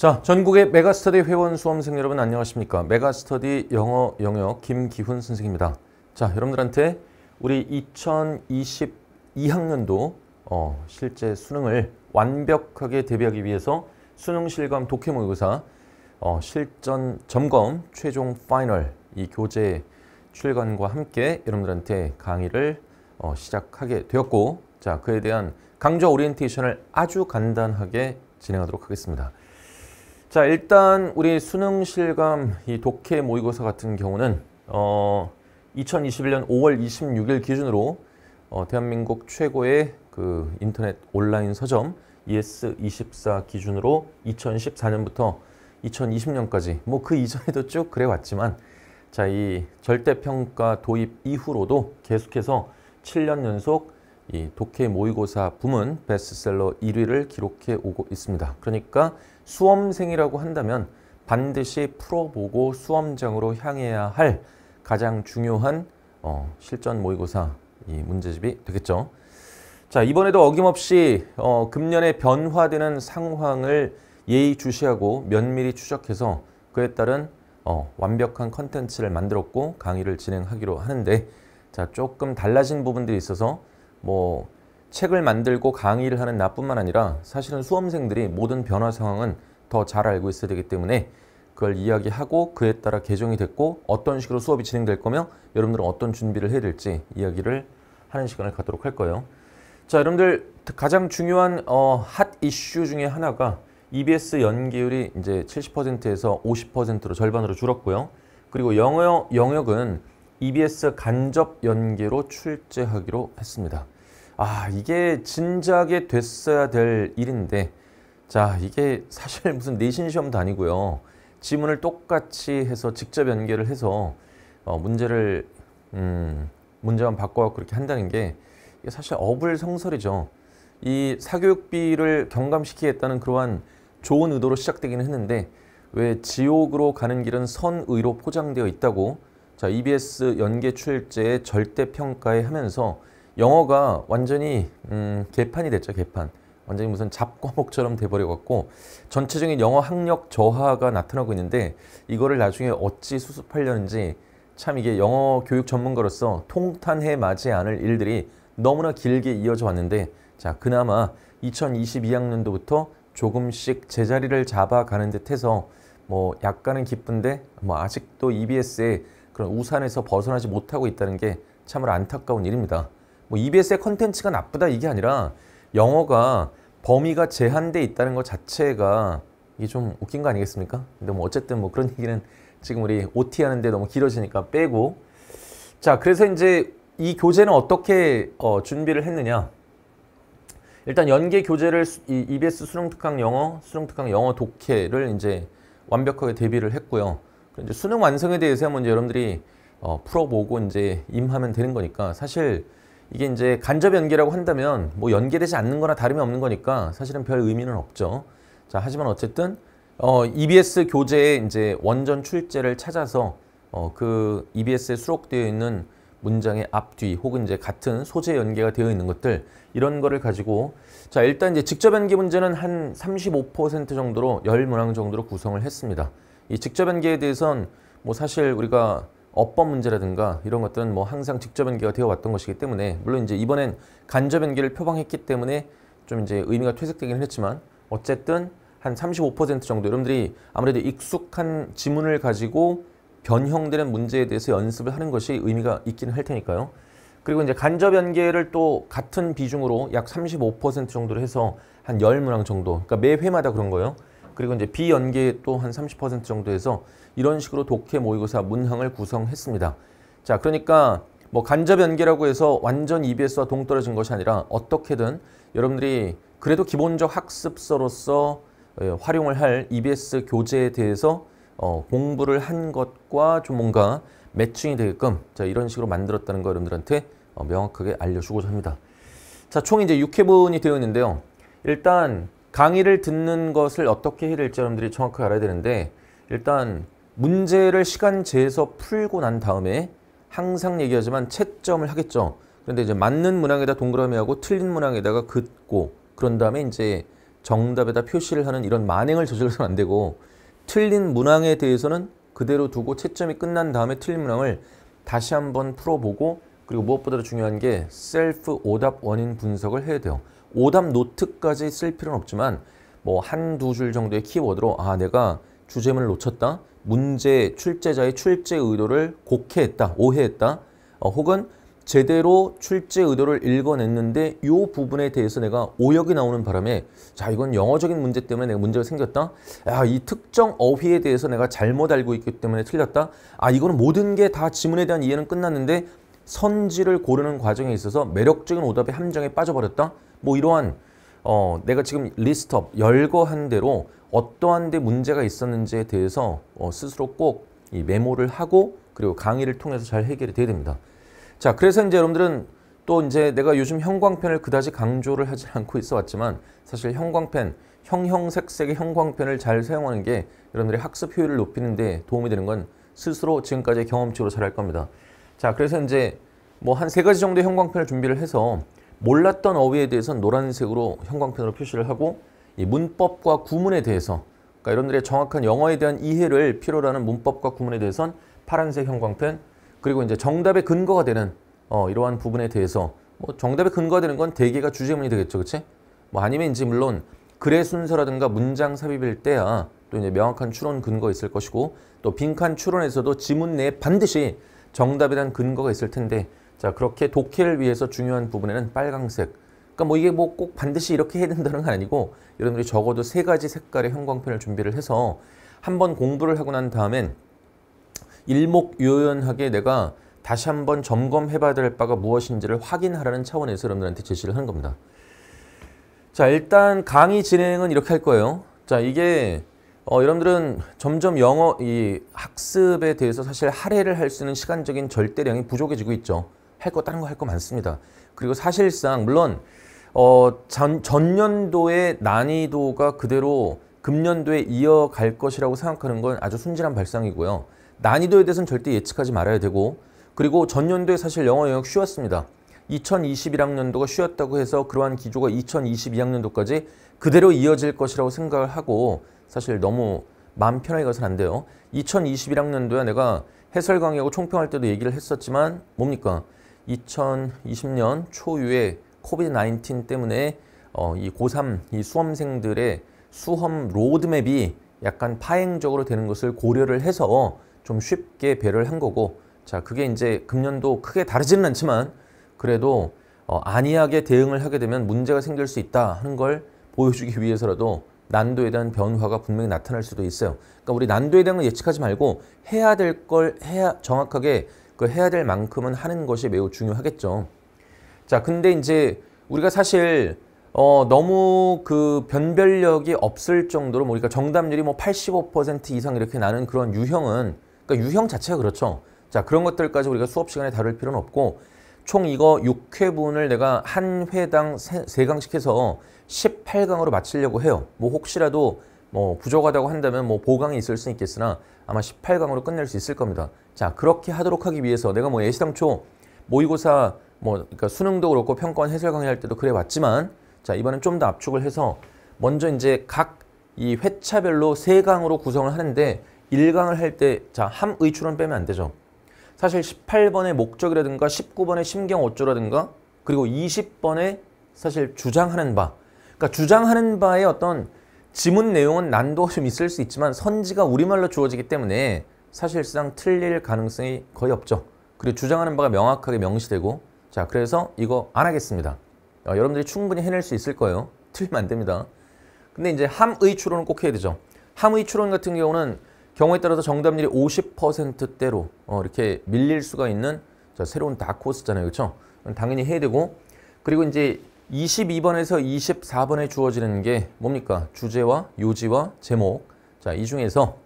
자, 전국의 메가스터디 회원 수험생 여러분 안녕하십니까? 메가스터디 영어 영역 김기훈 선생입니다. 자, 여러분들한테 우리 2022학년도 어, 실제 수능을 완벽하게 대비하기 위해서 수능 실감 독해 모의고사 어, 실전 점검 최종 파이널 이 교재 출간과 함께 여러분들한테 강의를 어, 시작하게 되었고 자, 그에 대한 강좌 오리엔테이션을 아주 간단하게 진행하도록 하겠습니다. 자 일단 우리 수능 실감 이 독해 모의고사 같은 경우는 어 2021년 5월 26일 기준으로 어, 대한민국 최고의 그 인터넷 온라인 서점 ES24 기준으로 2014년부터 2020년까지 뭐 그 이전에도 쭉 그래 왔지만 자이 절대평가 도입 이후로도 계속해서 7년 연속 이 독해 모의고사 부문 베스트셀러 1위를 기록해 오고 있습니다. 그러니까 수험생이라고 한다면 반드시 풀어보고 수험장으로 향해야 할 가장 중요한 어, 실전 모의고사 이 문제집이 되겠죠. 자 이번에도 어김없이 어, 금년에 변화되는 상황을 예의주시하고 면밀히 추적해서 그에 따른 어, 완벽한 컨텐츠를 만들었고 강의를 진행하기로 하는데 자 조금 달라진 부분들이 있어서 뭐 책을 만들고 강의를 하는 나뿐만 아니라 사실은 수험생들이 모든 변화 상황은 더 잘 알고 있어야 되기 때문에 그걸 이야기하고 그에 따라 개정이 됐고 어떤 식으로 수업이 진행될 거며 여러분들은 어떤 준비를 해야 될지 이야기를 하는 시간을 갖도록 할 거예요. 자 여러분들 가장 중요한 어, 핫 이슈 중에 하나가 EBS 연계율이 이제 70%에서 50%로 절반으로 줄었고요. 그리고 영어 영역은 EBS 간접 연계로 출제하기로 했습니다. 아, 이게 진작에 됐어야 될 일인데, 자, 이게 사실 무슨 내신 시험도 아니고요. 지문을 똑같이 해서 직접 연계를 해서 어, 문제를, 음, 문제만 바꿔 그렇게 한다는 게 이게 사실 어불성설이죠. 이 사교육비를 경감시키겠다는 그러한 좋은 의도로 시작되기는 했는데 왜 지옥으로 가는 길은 선의로 포장되어 있다고 자, EBS 연계 출제의 절대 평가에 하면서 영어가 완전히 음, 개판이 됐죠, 개판. 완전히 무슨 잡과목처럼 돼버려갖고 전체적인 영어 학력 저하가 나타나고 있는데 이거를 나중에 어찌 수습하려는지 참 이게 영어 교육 전문가로서 통탄해 맞지 않을 일들이 너무나 길게 이어져 왔는데 자 그나마 2022학년도부터 조금씩 제자리를 잡아가는 듯해서 뭐 약간은 기쁜데 뭐 아직도 EBS에 그런 우산에서 벗어나지 못하고 있다는 게 참으로 안타까운 일입니다. 뭐 EBS의 컨텐츠가 나쁘다 이게 아니라 영어가 범위가 제한돼 있다는 것 자체가 이게 좀 웃긴 거 아니겠습니까? 근데 뭐 어쨌든 뭐 그런 얘기는 지금 우리 OT 하는데 너무 길어지니까 빼고 자 그래서 이제 이 교재는 어떻게 어, 준비를 했느냐 일단 연계 교재를 이 EBS 수능 특강 영어 수능 특강 영어 독해를 이제 완벽하게 대비를 했고요. 그러니까 이제 수능 완성에 대해서 한번 이 여러분들이 어, 풀어보고 이제 임하면 되는 거니까 사실 이게 이제 간접 연계라고 한다면 뭐 연계되지 않는 거나 다름이 없는 거니까 사실은 별 의미는 없죠. 자, 하지만 어쨌든 어, EBS 교재에 이제 원전 출제를 찾아서 어, 그 EBS에 수록되어 있는 문장의 앞뒤 혹은 이제 같은 소재 연계가 되어 있는 것들 이런 거를 가지고 자 일단 이제 직접 연계 문제는 한 35% 정도로 열 문항 정도로 구성을 했습니다. 이 직접 연계에 대해선 뭐 사실 우리가 업법 문제라든가 이런 것들은 뭐 항상 직접 연계가 되어 왔던 것이기 때문에 물론 이제 이번엔 간접 연계를 표방했기 때문에 좀 이제 의미가 퇴색되긴 했지만 어쨌든 한 35% 정도 여러분들이 아무래도 익숙한 지문을 가지고 변형되는 문제에 대해서 연습을 하는 것이 의미가 있기는 할 테니까요. 그리고 이제 간접 연계를 또 같은 비중으로 약 35% 정도로 해서 한 10문항 정도 그러니까 매 회마다 그런 거예요. 그리고 이제 비연계 또한 30% 정도에서 이런 식으로 독해 모의고사 문항을 구성했습니다. 자, 그러니까 뭐 간접 연계라고 해서 완전 EBS와 동떨어진 것이 아니라 어떻게든 여러분들이 그래도 기본적 학습서로서 어, 활용을 할 EBS 교재에 대해서 어, 공부를 한 것과 좀 뭔가 매칭이 되게끔 자, 이런 식으로 만들었다는 거 여러분들한테 어, 명확하게 알려주고자 합니다. 자, 총 이제 6회분이 되어 있는데요. 일단 강의를 듣는 것을 어떻게 해야 될지 여러분들이 정확하게 알아야 되는데 일단 문제를 시간 제에서 풀고 난 다음에 항상 얘기하지만 채점을 하겠죠. 그런데 이제 맞는 문항에다 동그라미하고 틀린 문항에다가 긋고 그런 다음에 이제 정답에다 표시를 하는 이런 만행을 저질러서는 안 되고 틀린 문항에 대해서는 그대로 두고 채점이 끝난 다음에 틀린 문항을 다시 한번 풀어보고 그리고 무엇보다도 중요한 게 셀프 오답 원인 분석을 해야 돼요. 오답 노트까지 쓸 필요는 없지만 뭐 한 두 줄 정도의 키워드로 아 내가 주제문을 놓쳤다. 문제 출제자의 출제 의도를 곡해했다. 오해했다. 어, 혹은 제대로 출제 의도를 읽어냈는데 이 부분에 대해서 내가 오역이 나오는 바람에 자 이건 영어적인 문제 때문에 내가 문제가 생겼다 야이 특정 어휘에 대해서 내가 잘못 알고 있기 때문에 틀렸다 아 이거는 모든 게 다 지문에 대한 이해는 끝났는데 선지를 고르는 과정에 있어서 매력적인 오답의 함정에 빠져버렸다? 뭐 이러한 어, 내가 지금 리스트업, 열거한 대로 어떠한 데 문제가 있었는지에 대해서 어, 스스로 꼭 이 메모를 하고 그리고 강의를 통해서 잘 해결이 돼야 됩니다. 자, 그래서 이제 여러분들은 또 이제 내가 요즘 형광펜을 그다지 강조를 하지 않고 있어 왔지만 사실 형광펜, 형형색색의 형광펜을 잘 사용하는 게 여러분들의 학습 효율을 높이는 데 도움이 되는 건 스스로 지금까지의 경험치로 잘 할 겁니다. 자, 그래서 이제 뭐 한 세 가지 정도의 형광펜을 준비를 해서 몰랐던 어휘에 대해서는 노란색으로 형광펜으로 표시를 하고 이 문법과 구문에 대해서 그러니까 여러분들의 정확한 영어에 대한 이해를 필요로 하는 문법과 구문에 대해서는 파란색 형광펜 그리고 이제 정답의 근거가 되는 어, 이러한 부분에 대해서 뭐 정답의 근거가 되는 건 대개가 주제문이 되겠죠 그치? 뭐 아니면 이제 물론 글의 순서라든가 문장 삽입일 때야 또 이제 명확한 추론 근거 있을 것이고 또 빈칸 추론에서도 지문 내에 반드시 정답이란 근거가 있을 텐데 자 그렇게 독해를 위해서 중요한 부분에는 빨강색 그러니까 뭐 이게 뭐 꼭 반드시 이렇게 해야 된다는 건 아니고 여러분들이 적어도 세 가지 색깔의 형광펜을 준비를 해서 한 번 공부를 하고 난 다음엔 일목요연하게 내가 다시 한번 점검해 봐야 될 바가 무엇인지를 확인하라는 차원에서 여러분들한테 제시를 하는 겁니다. 자 일단 강의 진행은 이렇게 할 거예요. 자 이게 어, 여러분들은 점점 영어 이 학습에 대해서 사실 할애를 할 수 있는 시간적인 절대량이 부족해지고 있죠. 할 거 다른 거 할 거 많습니다. 그리고 사실상 물론 어, 전, 전년도의 난이도가 그대로 금년도에 이어갈 것이라고 생각하는 건 아주 순진한 발상이고요. 난이도에 대해서는 절대 예측하지 말아야 되고 그리고 전년도에 사실 영어 영역 쉬웠습니다. 2021학년도가 쉬었다고 해서 그러한 기조가 2022학년도까지 그대로 이어질 것이라고 생각을 하고 사실 너무 마음 편하게 가선 안 돼요. 2021학년도에 내가 해설 강의하고 총평할 때도 얘기를 했었지만 뭡니까? 2020년 초유의 코비드 19 때문에 어, 이 고3 이 수험생들의 수험 로드맵이 약간 파행적으로 되는 것을 고려를 해서 좀 쉽게 배를 한 거고 자 그게 이제 금년도 크게 다르지는 않지만 그래도 어, 안이하게 대응을 하게 되면 문제가 생길 수 있다 하는 걸 보여주기 위해서라도 난도에 대한 변화가 분명히 나타날 수도 있어요. 그러니까 우리 난도에 대한 건 예측하지 말고 해야 될 걸 해야 정확하게 그 해야 될 만큼은 하는 것이 매우 중요하겠죠. 자, 근데 이제 우리가 사실 어, 너무 그 변별력이 없을 정도로 뭐 우리가 정답률이 뭐 85% 이상 이렇게 나는 그런 유형은 그러니까 유형 자체가 그렇죠. 자, 그런 것들까지 우리가 수업 시간에 다룰 필요는 없고 총 이거 6회분을 내가 한 회당 3강씩 해서 18강으로 마치려고 해요. 뭐 혹시라도 뭐 부족하다고 한다면 뭐 보강이 있을 수 있겠으나 아마 18강으로 끝낼 수 있을 겁니다. 자 그렇게 하도록 하기 위해서 내가 뭐예시당초 모의고사 뭐 그러니까 수능도 그렇고 평가원 해설 강의할 때도 그래 왔지만 자 이번엔 좀 더 압축을 해서 먼저 이제 각 이 회차별로 3강으로 구성을 하는데 1강을 할 때 자 함의출은 빼면 안 되죠. 사실 18번의 목적이라든가 19번의 심경 어조라든가 그리고 20번의 사실 주장하는 바 그러니까 주장하는 바에 어떤 지문 내용은 난도가 좀 있을 수 있지만 선지가 우리말로 주어지기 때문에 사실상 틀릴 가능성이 거의 없죠. 그리고 주장하는 바가 명확하게 명시되고 자 그래서 이거 안 하겠습니다. 어, 여러분들이 충분히 해낼 수 있을 거예요. 틀리면 안 됩니다. 근데 이제 함의 추론은 꼭 해야 되죠. 함의 추론 같은 경우는 경우에 따라서 정답률이 50%대로 어, 이렇게 밀릴 수가 있는 자, 새로운 다크호스잖아요. 그렇죠? 당연히 해야 되고 그리고 이제 22번에서 24번에 주어지는 게 뭡니까? 주제와 요지와 제목. 자, 이 중에서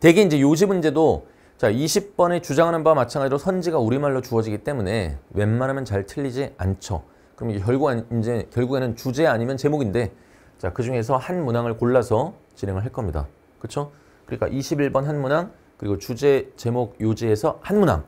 대개 이제 요지 문제도 자, 20번에 주장하는 바와 마찬가지로 선지가 우리말로 주어지기 때문에 웬만하면 잘 틀리지 않죠. 그럼 이제 결국 이제 결국에는 주제 아니면 제목인데 자, 그 중에서 한 문항을 골라서 진행을 할 겁니다. 그렇죠? 그러니까 21번 한 문항, 그리고 주제, 제목, 요지에서 한 문항.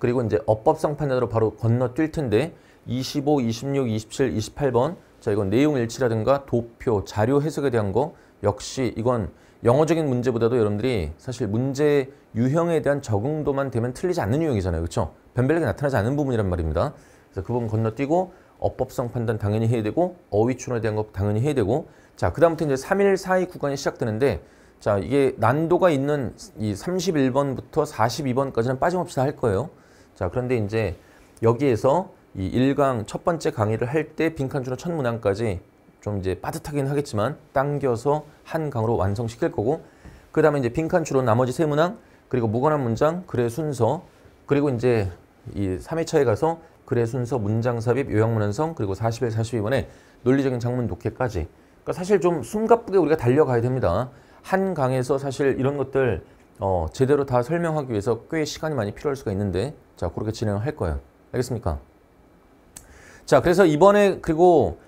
그리고 이제 어법성 판단으로 바로 건너뛸 텐데 25, 26, 27, 28번 자 이건 내용 일치라든가 도표, 자료 해석에 대한 거 역시 이건 영어적인 문제보다도 여러분들이 사실 문제 유형에 대한 적응도만 되면 틀리지 않는 유형이잖아요. 그렇죠? 변별력이 나타나지 않는 부분이란 말입니다. 그래서 그 부분 건너뛰고 어법성 판단 당연히 해야 되고 어휘추론에 대한 것 당연히 해야 되고 자 그다음부터 이제 3일 사이 구간이 시작되는데 자 이게 난도가 있는 이 31번부터 42번까지는 빠짐없이 다 할 거예요. 자 그런데 이제 여기에서 이 1강 첫 번째 강의를 할 때 빈칸주나 첫 문항까지 좀 이제 빠듯하긴 하겠지만 당겨서 한 강으로 완성시킬 거고 그 다음에 이제 빈칸주로 나머지 세 문항 그리고 무관한 문장 글의 순서 그리고 이제 이 3회차에 가서 글의 순서 문장 삽입 요약문헌성 그리고 4 0회 42번에 논리적인 장문 독해까지 그러니까 사실 좀 숨가쁘게 우리가 달려가야 됩니다. 한 강에서 사실 이런 것들 어, 제대로 다 설명하기 위해서 꽤 시간이 많이 필요할 수가 있는데 자 그렇게 진행을 할 거예요. 알겠습니까? 자, 그래서 이번에 그리고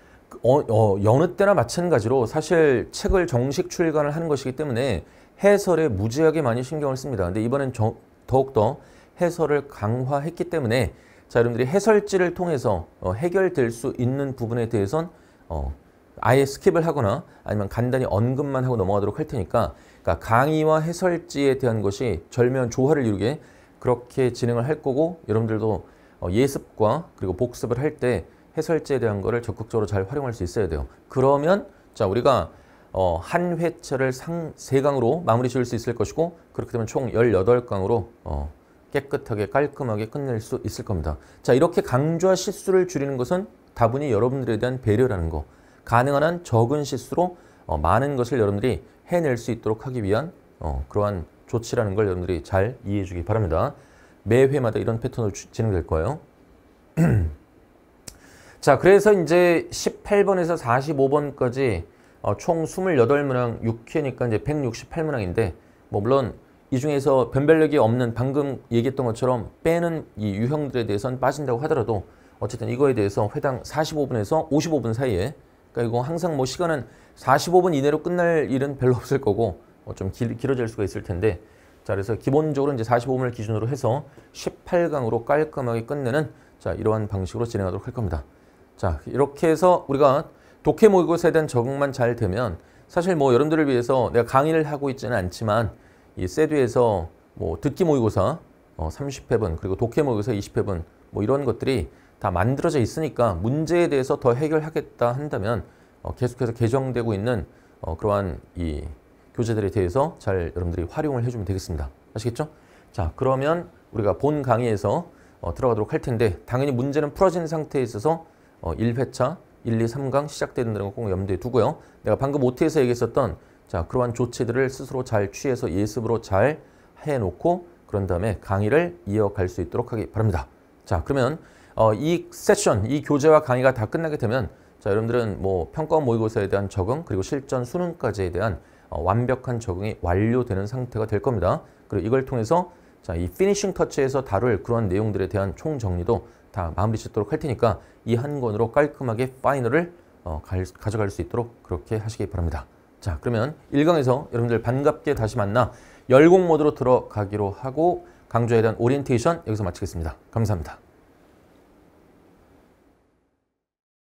어, 어, 여느 때나 마찬가지로 사실 책을 정식 출간을 하는 것이기 때문에 해설에 무지하게 많이 신경을 씁니다. 근데 이번엔 저, 더욱더 해설을 강화했기 때문에 자, 여러분들이 해설지를 통해서 어, 해결될 수 있는 부분에 대해선 어, 아예 스킵을 하거나 아니면 간단히 언급만 하고 넘어가도록 할 테니까 그러니까 강의와 해설지에 대한 것이 절묘한 조화를 이루게 그렇게 진행을 할 거고 여러분들도 어, 예습과 그리고 복습을 할때 해설지에 대한 거를 적극적으로 잘 활용할 수 있어야 돼요. 그러면 자 우리가 어, 한 회차를 상, 3강으로 마무리 지을 수 있을 것이고 그렇게 되면 총 18강으로 어, 깨끗하게 깔끔하게 끝낼 수 있을 겁니다. 자 이렇게 강좌 실수를 줄이는 것은 다분히 여러분들에 대한 배려라는 거 가능한 한 적은 실수로 어, 많은 것을 여러분들이 해낼 수 있도록 하기 위한 어, 그러한 조치라는 걸 여러분들이 잘 이해해 주기 바랍니다. 매 회마다 이런 패턴으로 진행될 거예요. 자, 그래서 이제 18번에서 45번까지 어, 총 28문항 6회니까 이제 168문항인데 뭐 물론 이 중에서 변별력이 없는 방금 얘기했던 것처럼 빼는 이 유형들에 대해서는 빠진다고 하더라도 어쨌든 이거에 대해서 회당 45분에서 55분 사이에 그러니까 이거 항상 뭐 시간은 45분 이내로 끝날 일은 별로 없을 거고 어, 좀 길, 길어질 수가 있을 텐데 자 그래서 기본적으로 이제 45분을 기준으로 해서 18강으로 깔끔하게 끝내는 자 이러한 방식으로 진행하도록 할 겁니다. 자 이렇게 해서 우리가 독해 모의고사에 대한 적응만 잘 되면 사실 뭐 여러분들을 위해서 내가 강의를 하고 있지는 않지만 이 세듀에서 뭐 듣기 모의고사 어, 30회분 그리고 독해 모의고사 20회분 뭐 이런 것들이 다 만들어져 있으니까 문제에 대해서 더 해결하겠다 한다면 어, 계속해서 개정되고 있는 어, 그러한 이 교재들에 대해서 잘 여러분들이 활용을 해주면 되겠습니다. 아시겠죠? 자 그러면 우리가 본 강의에서 어, 들어가도록 할 텐데 당연히 문제는 풀어진 상태에 있어서 어, 1회차 1, 2, 3강 시작되다는걸꼭 염두에 두고요. 내가 방금 OT에서 얘기했었던 자 그러한 조치들을 스스로 잘 취해서 예습으로 잘 해놓고 그런 다음에 강의를 이어갈 수 있도록 하기 바랍니다. 자 그러면 어, 이 세션, 이 교재와 강의가 다 끝나게 되면 자 여러분들은 뭐 평가원 모의고사에 대한 적응 그리고 실전 수능까지에 대한 어, 완벽한 적응이 완료되는 상태가 될 겁니다. 그리고 이걸 통해서 자, 이 피니싱 터치에서 다룰 그런 내용들에 대한 총정리도 다 마무리 짓도록 할 테니까 이 한 권으로 깔끔하게 파이널을 어, 갈, 가져갈 수 있도록 그렇게 하시기 바랍니다. 자 그러면 1강에서 여러분들 반갑게 다시 만나 열공 모드로 들어가기로 하고 강좌에 대한 오리엔테이션 여기서 마치겠습니다. 감사합니다.